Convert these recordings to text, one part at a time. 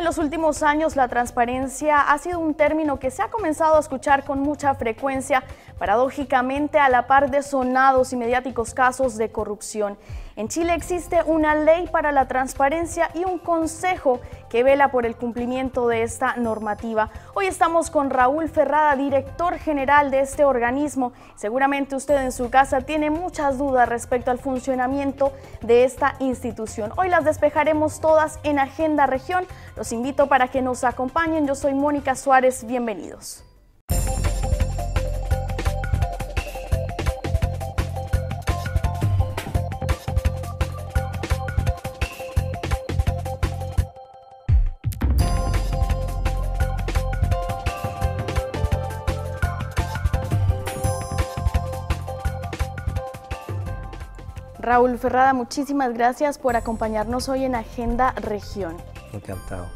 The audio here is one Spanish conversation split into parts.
En los últimos años, la transparencia ha sido un término que se ha comenzado a escuchar con mucha frecuencia, paradójicamente a la par de sonados y mediáticos casos de corrupción. En Chile existe una ley para la transparencia y un consejo que vela por el cumplimiento de esta normativa. Hoy estamos con Raúl Ferrada, director general de este organismo. Seguramente usted en su casa tiene muchas dudas respecto al funcionamiento de esta institución. Hoy las despejaremos todas en Agenda Región. Los invito para que nos acompañen. Yo soy Mónica Suárez. Bienvenidos. Raúl Ferrada, muchísimas gracias por acompañarnos hoy en Agenda Región. Encantado.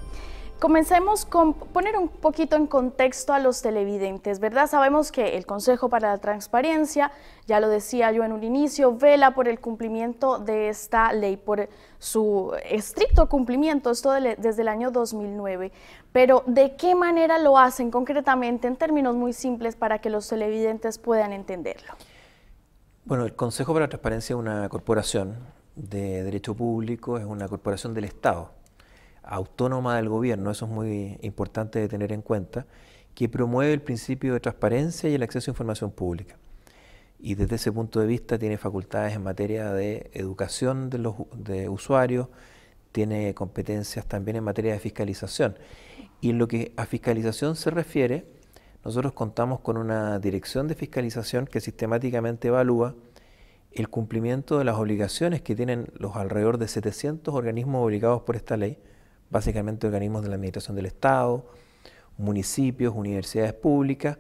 Comencemos con poner un poquito en contexto a los televidentes, ¿verdad? Sabemos que el Consejo para la Transparencia, ya lo decía yo en un inicio, vela por el cumplimiento de esta ley, por su estricto cumplimiento, esto desde el año 2009. Pero ¿de qué manera lo hacen concretamente en términos muy simples para que los televidentes puedan entenderlo? Bueno, el Consejo para la Transparencia es una corporación de derecho público, es una corporación del Estado, autónoma del gobierno, eso es muy importante de tener en cuenta, que promueve el principio de transparencia y el acceso a información pública. Y desde ese punto de vista tiene facultades en materia de educación de los de usuarios, tiene competencias también en materia de fiscalización. Y en lo que a fiscalización se refiere, nosotros contamos con una dirección de fiscalización que sistemáticamente evalúa el cumplimiento de las obligaciones que tienen los alrededor de 700 organismos obligados por esta ley, básicamente organismos de la Administración del Estado, municipios, universidades públicas,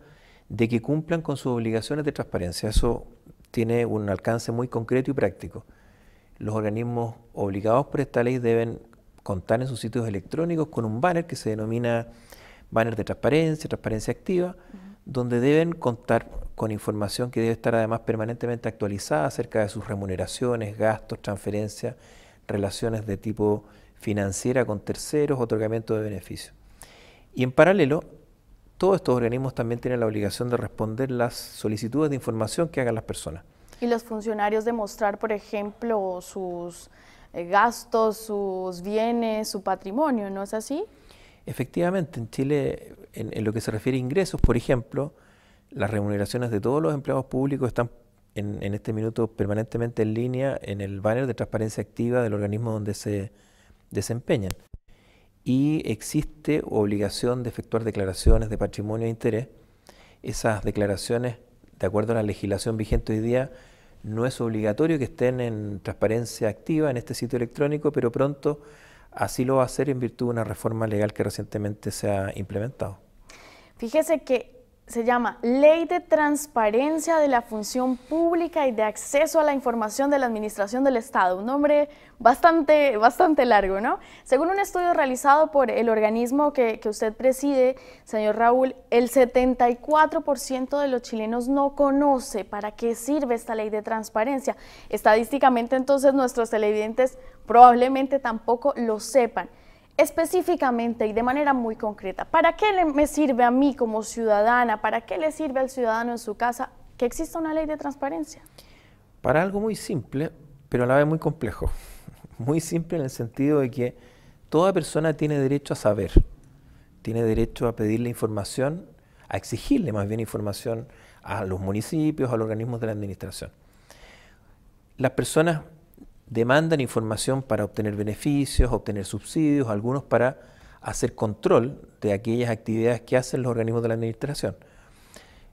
de que cumplan con sus obligaciones de transparencia. Eso tiene un alcance muy concreto y práctico. Los organismos obligados por esta ley deben contar en sus sitios electrónicos con un banner que se denomina banners de transparencia, transparencia activa, donde deben contar con información que debe estar además permanentemente actualizada acerca de sus remuneraciones, gastos, transferencias, relaciones de tipo financiera con terceros, otorgamiento de beneficios. Y en paralelo, todos estos organismos también tienen la obligación de responder las solicitudes de información que hagan las personas. Y los funcionarios de mostrar, por ejemplo, sus eh, gastos, sus bienes, su patrimonio, ¿no es así? Efectivamente, en Chile, en, lo que se refiere a ingresos, por ejemplo, las remuneraciones de todos los empleados públicos están en, en este minuto permanentemente en línea en el banner de transparencia activa del organismo donde se desempeñan. Y existe obligación de efectuar declaraciones de patrimonio e interés. Esas declaraciones, de acuerdo a la legislación vigente hoy día, no es obligatorio que estén en transparencia activa en este sitio electrónico, pero pronto así lo va a hacer en virtud de una reforma legal que recientemente se ha implementado. Fíjese que se llama Ley de Transparencia de la Función Pública y de Acceso a la Información de la Administración del Estado, un nombre bastante, bastante largo, ¿no? Según un estudio realizado por el organismo que, que usted preside, señor Raúl, el 74% de los chilenos no conoce para qué sirve esta ley de transparencia. Estadísticamente, entonces, nuestros televidentes probablemente tampoco lo sepan específicamente y de manera muy concreta, ¿para qué me sirve a mí como ciudadana, para qué le sirve al ciudadano en su casa que exista una ley de transparencia? Para algo muy simple, pero a la vez muy complejo. Muy simple en el sentido de que toda persona tiene derecho a saber, tiene derecho a pedirle información, a exigirle más bien información a los municipios, a los organismos de la administración. Las personas demandan información para obtener beneficios, obtener subsidios, algunos para hacer control de aquellas actividades que hacen los organismos de la administración.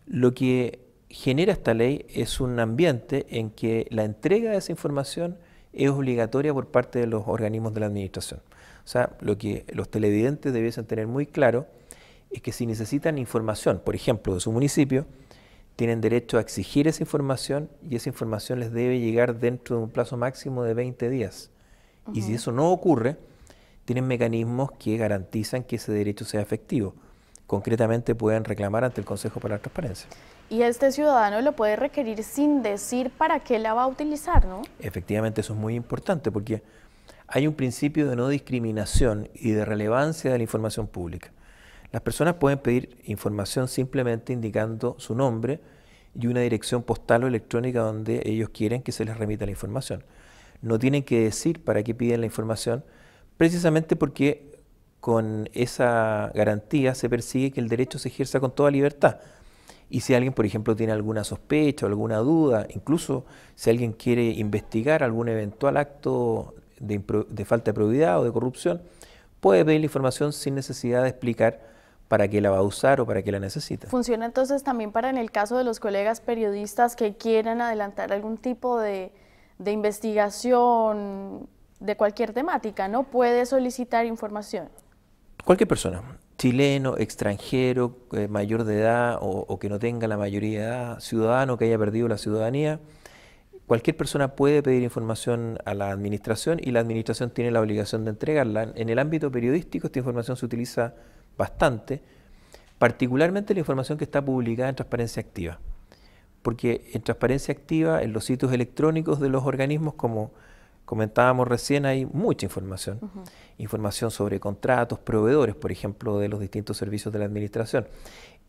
Lo que genera esta ley es un ambiente en que la entrega de esa información es obligatoria por parte de los organismos de la administración. O sea, lo que los televidentes debiesen tener muy claro es que si necesitan información, por ejemplo, de su municipio, tienen derecho a exigir esa información y esa información les debe llegar dentro de un plazo máximo de 20 días. Y si eso no ocurre, tienen mecanismos que garantizan que ese derecho sea efectivo. Concretamente pueden reclamar ante el Consejo para la Transparencia. Y este ciudadano lo puede requerir sin decir para qué la va a utilizar, ¿no? Efectivamente, eso es muy importante porque hay un principio de no discriminación y de relevancia de la información pública. Las personas pueden pedir información simplemente indicando su nombre y una dirección postal o electrónica donde ellos quieren que se les remita la información. No tienen que decir para qué piden la información, precisamente porque con esa garantía se persigue que el derecho se ejerza con toda libertad. Y si alguien, por ejemplo, tiene alguna sospecha o alguna duda, incluso si alguien quiere investigar algún eventual acto de, falta de probidad o de corrupción, puede pedir la información sin necesidad de explicar para qué la va a usar o para qué la necesita. Funciona entonces también para en el caso de los colegas periodistas que quieran adelantar algún tipo de, investigación de cualquier temática, ¿no? Puede solicitar información. Cualquier persona, chileno, extranjero, eh, mayor de edad o, que no tenga la mayoría de edad, ciudadano que haya perdido la ciudadanía, cualquier persona puede pedir información a la administración y la administración tiene la obligación de entregarla. En el ámbito periodístico esta información se utiliza bastante, particularmente la información que está publicada en Transparencia Activa. Porque en Transparencia Activa, en los sitios electrónicos de los organismos, como comentábamos recién, hay mucha información. Información sobre contratos, proveedores, por ejemplo, de los distintos servicios de la administración.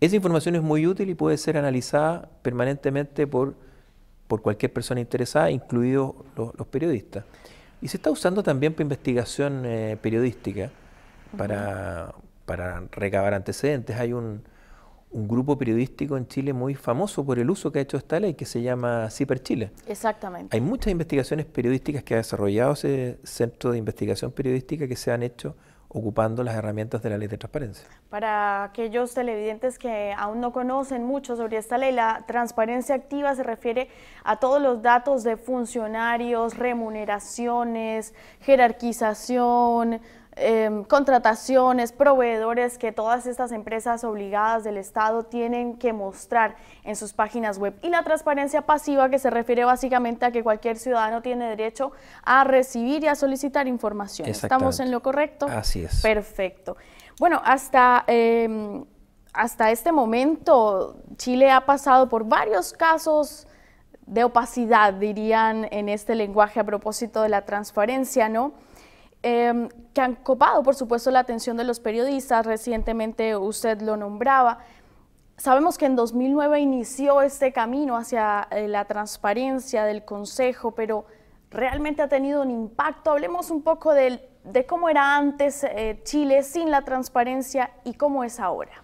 Esa información es muy útil y puede ser analizada permanentemente por, por cualquier persona interesada, incluidos los, periodistas. Y se está usando también para investigación eh, periodística, para para recabar antecedentes, hay un, grupo periodístico en Chile muy famoso por el uso que ha hecho esta ley que se llama CIPER Chile. Exactamente. Hay muchas investigaciones periodísticas que ha desarrollado ese centro de investigación periodística que se han hecho ocupando las herramientas de la ley de transparencia. Para aquellos televidentes que aún no conocen mucho sobre esta ley, la transparencia activa se refiere a todos los datos de funcionarios, remuneraciones, jerarquización, Em, contrataciones, proveedores que todas estas empresas obligadas del Estado tienen que mostrar en sus páginas web. Y la transparencia pasiva que se refiere básicamente a que cualquier ciudadano tiene derecho a recibir y a solicitar información. ¿Estamos en lo correcto? Así es. Perfecto. Bueno, hasta... Em, hasta este momento, Chile ha pasado por varios casos de opacidad, dirían en este lenguaje a propósito de la transparencia, ¿no? Em, que han copado, por supuesto, la atención de los periodistas. Recientemente usted lo nombraba. Sabemos que en 2009 inició este camino hacia eh, la transparencia del Consejo, pero realmente ha tenido un impacto. Hablemos un poco de, cómo era antes eh, Chile sin la transparencia y cómo es ahora.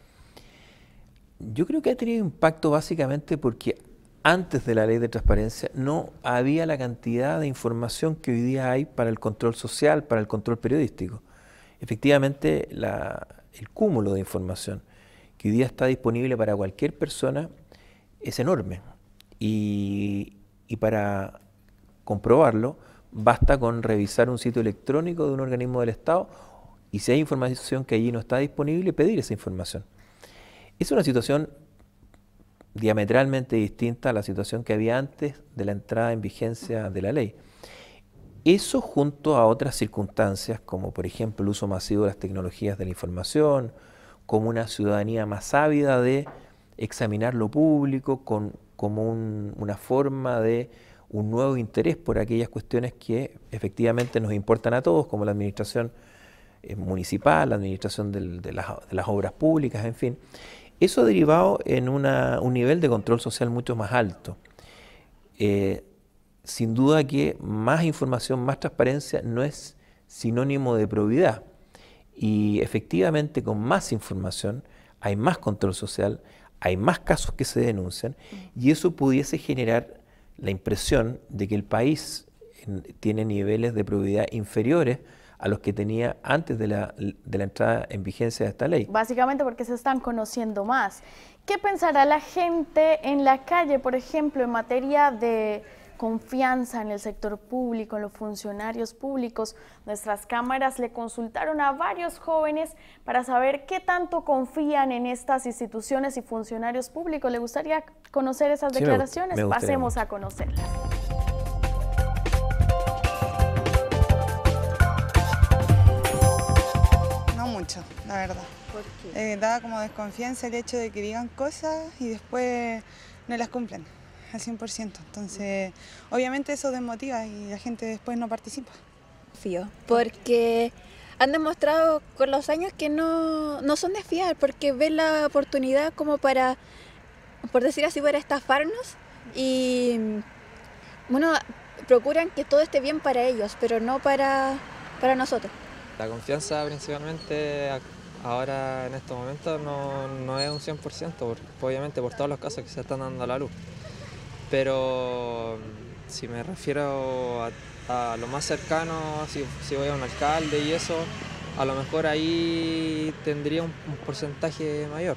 Yo creo que ha tenido impacto básicamente porque antes de la ley de transparencia no había la cantidad de información que hoy día hay para el control social, para el control periodístico. Efectivamente, el cúmulo de información que hoy día está disponible para cualquier persona es enorme. Y, y para comprobarlo, basta con revisar un sitio electrónico de un organismo del Estado y si hay información que allí no está disponible, pedir esa información. Es una situación diametralmente distinta a la situación que había antes de la entrada en vigencia de la ley. Eso junto a otras circunstancias, como por ejemplo el uso masivo de las tecnologías de la información, como una ciudadanía más ávida de examinar lo público, con, como una forma de un nuevo interés por aquellas cuestiones que efectivamente nos importan a todos, como la administración eh, municipal, la administración de las obras públicas, en fin. Eso ha derivado en un nivel de control social mucho más alto. Eh, sin duda que más información, más transparencia no es sinónimo de probidad. Y efectivamente con más información hay más control social, hay más casos que se denuncian y eso pudiese generar la impresión de que el país tiene niveles de probidad inferiores a los que tenía antes de la, entrada en vigencia de esta ley. Básicamente porque se están conociendo más. ¿Qué pensará la gente en la calle, por ejemplo, en materia de confianza en el sector público, en los funcionarios públicos. Nuestras cámaras le consultaron a varios jóvenes para saber qué tanto confían en estas instituciones y funcionarios públicos. ¿Le gustaría conocer esas declaraciones? Pasemos a conocerlas. mucho, la verdad. ¿Por eh, daba como desconfianza el hecho de que digan cosas y después no las cumplen al 100%. Entonces, obviamente eso desmotiva y la gente después no participa. Fío, porque han demostrado con los años que no, son de fiar, porque ven la oportunidad como para, por decir así, para estafarnos y, bueno, procuran que todo esté bien para ellos, pero no para, para nosotros. La confianza principalmente ahora en estos momentos no, es un 100%, obviamente por todos los casos que se están dando a la luz. Pero mm, si me refiero a, lo más cercano, si, voy a un alcalde y eso, a lo mejor ahí tendría un, porcentaje mayor.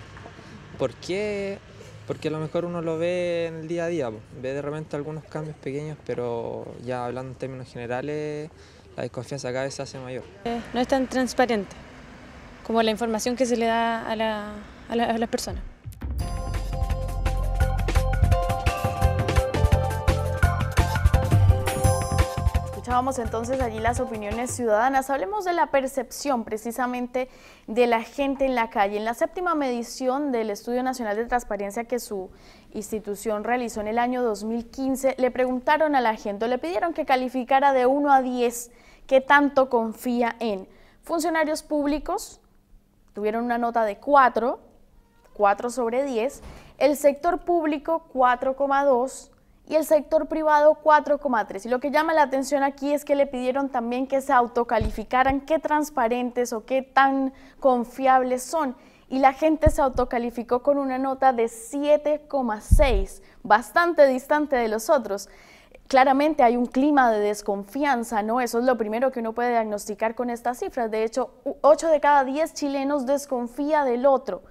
¿Por qué? Porque a lo mejor uno lo ve en el día a día, ve de repente algunos cambios pequeños, pero ya hablando en términos generales, la desconfianza cada vez se hace mayor. Eh, no es tan transparente como la información que se le da a las personas. Vamos entonces allí las opiniones ciudadanas. Hablemos de la percepción precisamente de la gente en la calle. En la séptima medición del Estudio Nacional de Transparencia que su institución realizó en el año 2015, le preguntaron a la gente, le pidieron que calificara de 1 a 10 qué tanto confía en funcionarios públicos, tuvieron una nota de 4, 4 sobre 10, el sector público 4,2 y el sector privado 4,3. Y lo que llama la atención aquí es que le pidieron también que se autocalificaran qué transparentes o qué tan confiables son. Y la gente se autocalificó con una nota de 7,6, bastante distante de los otros. Claramente hay un clima de desconfianza, ¿no? Eso es lo primero que uno puede diagnosticar con estas cifras. De hecho, 8 de cada 10 chilenos desconfía del otro.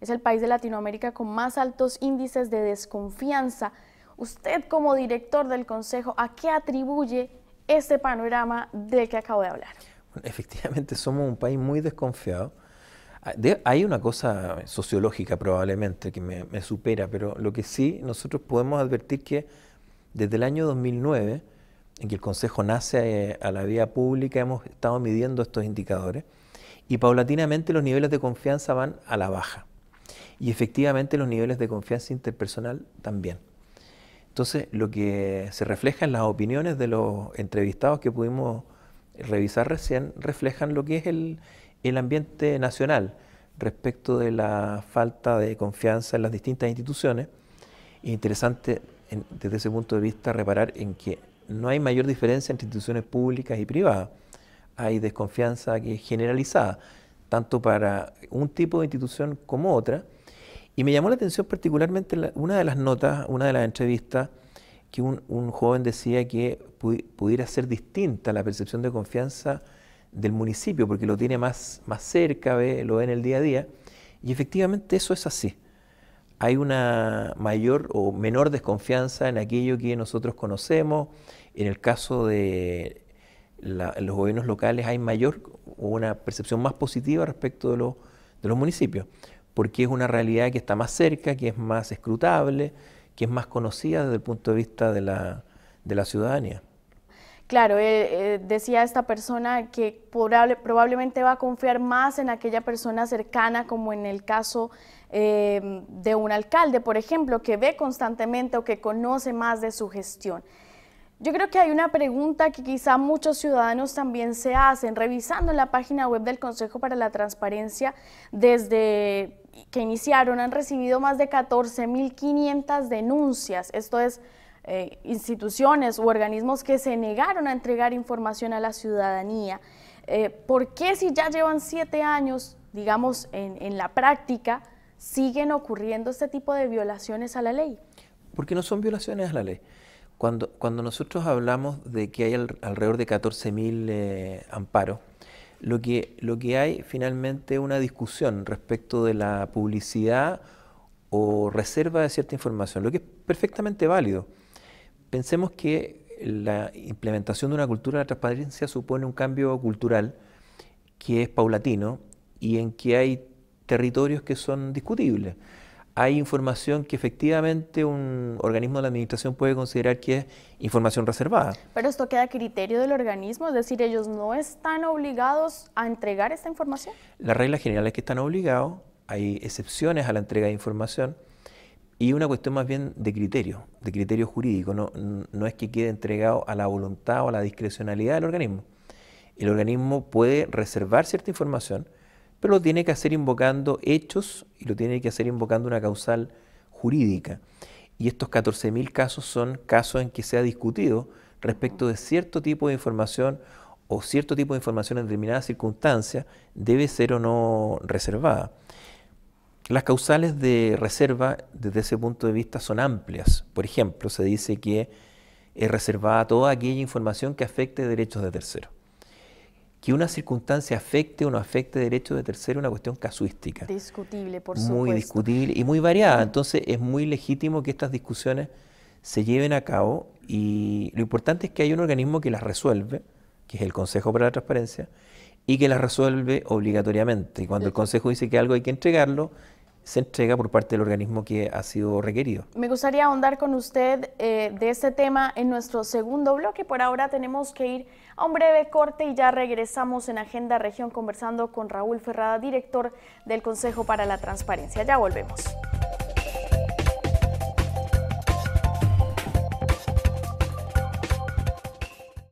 Es el país de Latinoamérica con más altos índices de desconfianza Usted como director del Consejo, ¿a qué atribuye ese panorama del que acabo de hablar? efectivamente, somos un país muy desconfiado. Ah, hay una cosa sociológica probablemente que me, supera, pero lo que sí nosotros podemos advertir que desde el año 2009, en que el Consejo nace eh, a la vía pública, hemos estado midiendo estos indicadores y paulatinamente los niveles de confianza van a la baja y efectivamente los niveles de confianza interpersonal también. Entonces, lo que se refleja en las opiniones de los entrevistados que pudimos revisar recién, reflejan lo que es el, ambiente nacional respecto de la falta de confianza en las distintas instituciones. interesante desde ese punto de vista reparar en que no hay mayor diferencia entre instituciones públicas y privadas. Hay desconfianza que es generalizada, tanto para un tipo de institución como otra, y me llamó la atención particularmente una de las notas, una de las entrevistas, que un, joven decía que pudiera ser distinta la percepción de confianza del municipio, porque lo tiene más, más cerca, lo ve en el día a día. Y efectivamente eso es así. Hay una mayor o menor desconfianza en aquello que nosotros conocemos. En el caso de los gobiernos locales hay mayor o una percepción más positiva respecto de los municipios porque es una realidad que está más cerca, que es más escrutable, que es más conocida desde el punto de vista de la, ciudadanía. Claro, eh, eh, decía esta persona que probablemente va a confiar más en aquella persona cercana, como en el caso eh, de un alcalde, por ejemplo, que ve constantemente o que conoce más de su gestión. Yo creo que hay una pregunta que quizá muchos ciudadanos también se hacen, revisando la página web del Consejo para la Transparencia desde que iniciaron han recibido más de 14.500 denuncias. Esto es eh, instituciones u organismos que se negaron a entregar información a la ciudadanía. Eh, ¿Por qué si ya llevan siete años, digamos, en, la práctica, siguen ocurriendo este tipo de violaciones a la ley? Porque no son violaciones a la ley. Cuando, cuando nosotros hablamos de que hay alrededor de 14.000 eh, amparos lo que, lo que hay finalmente una discusión respecto de la publicidad o reserva de cierta información, lo que es perfectamente válido. Pensemos que la implementación de una cultura de la transparencia supone un cambio cultural que es paulatino y en que hay territorios que son discutibles hay información que efectivamente un organismo de la administración puede considerar que es información reservada. Pero esto queda a criterio del organismo, es decir, ellos no están obligados a entregar esta información. La regla general es que están obligados, hay excepciones a la entrega de información y una cuestión más bien de criterio, de criterio jurídico, no, no es que quede entregado a la voluntad o a la discrecionalidad del organismo. El organismo puede reservar cierta información, pero lo tiene que hacer invocando hechos y lo tiene que hacer invocando una causal jurídica. Y estos 14.000 casos son casos en que se ha discutido respecto de cierto tipo de información o cierto tipo de información en determinadas circunstancias debe ser o no reservada. Las causales de reserva desde ese punto de vista son amplias. Por ejemplo, se dice que es reservada toda aquella información que afecte derechos de terceros que una circunstancia afecte o no afecte derecho de tercero es una cuestión casuística. Discutible, por supuesto. Muy discutible y muy variada. Entonces es muy legítimo que estas discusiones se lleven a cabo y lo importante es que hay un organismo que las resuelve, que es el Consejo para la Transparencia, y que las resuelve obligatoriamente. Y cuando el Consejo dice que algo hay que entregarlo, se entrega por parte del organismo que ha sido requerido. Me gustaría ahondar con usted eh, de este tema en nuestro segundo bloque. Por ahora tenemos que ir a un breve corte y ya regresamos en Agenda Región conversando con Raúl Ferrada, director del Consejo para la Transparencia. Ya volvemos.